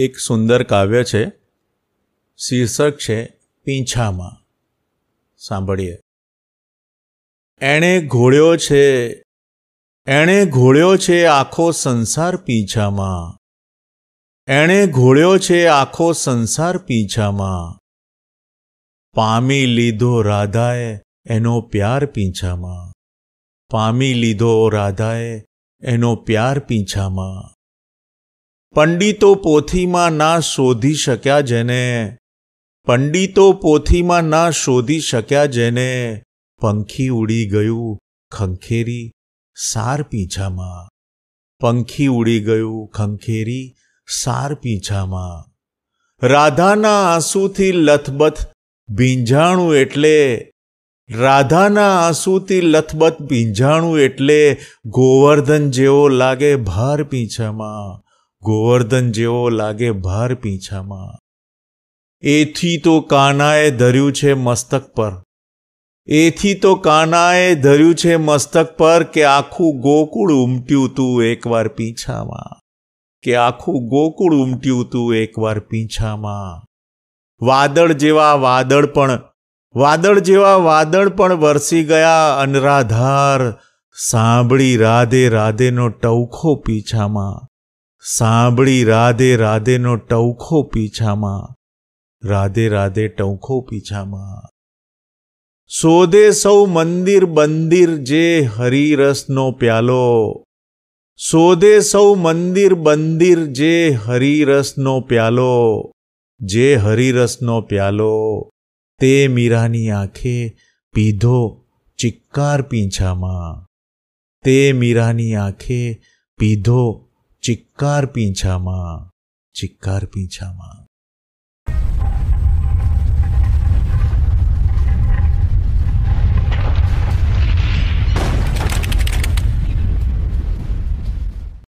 એક સુંદર કાવ્ય છે શીર્ષક છે પીંછામાં સાંભળીએ એણે ઘોડ્યો છે એણે ઘોડ્યો છે આખો સંસાર પીંછામાં એણે ઘોડ્યો છે આખો સંસાર પીંછામાં પામી લીધો રાધાએ એનો પ્યાર પીંછામાં પામી લીધો રાધાએ એનો પ્યાર પીંછામાં પંડિતો પોથીમાં ના શોધી શક્યા જેને પંડિતો પોથીમાં ના શોધી શક્યા જેને પંખી ઉડી ગયું ખંખેરી સાર પીંછામાં પંખી ઉડી ગયું ખંખેરી સાર પીંછામાં રાધાના આંસુથી લથબથ ભીંજાણું એટલે રાધાના આંસુથી લથબથ ભીંજાણું એટલે ગોવર્ધન જેવો લાગે ભાર પીંછામાં ગોવર્ધન જેવો લાગે ભાર પીંછામાં એથી તો કાનાએ ધર્યું છે મસ્તક પર એથી તો કાનાએ ધર્યું છે મસ્તક પર કે આખું ગોકુળ ઉમટ્યું તું એકવાર પીંછામાં કે આખું ગોકુળ ઉમટ્યું તું એકવાર પીંછામાં વાદળ જેવા વાદળ પણ વાદળ જેવા વાદળ પણ વરસી ગયા અનરાધાર સાંભળી રાધે રાધેનો ટવખો પીછામાં સાંભળી રાધે રાધેનો ટૌખો પીછામાં રાધે રાધે ટૌખો પીછામાં શોધે સૌ મંદિર બંદિર જે હરિરસનો પ્યાલો શોધે સૌ મંદિર બંદિર જે હરિરસનો પ્યાલો જે હરિરસનો પ્યાલો તે મીરાની આંખે પીધો ચિક્કાર પીંછામાં તે મીરાની આંખે પીધો ચિક્કાર પીંછામાં ચિક્કાર પીંછામાં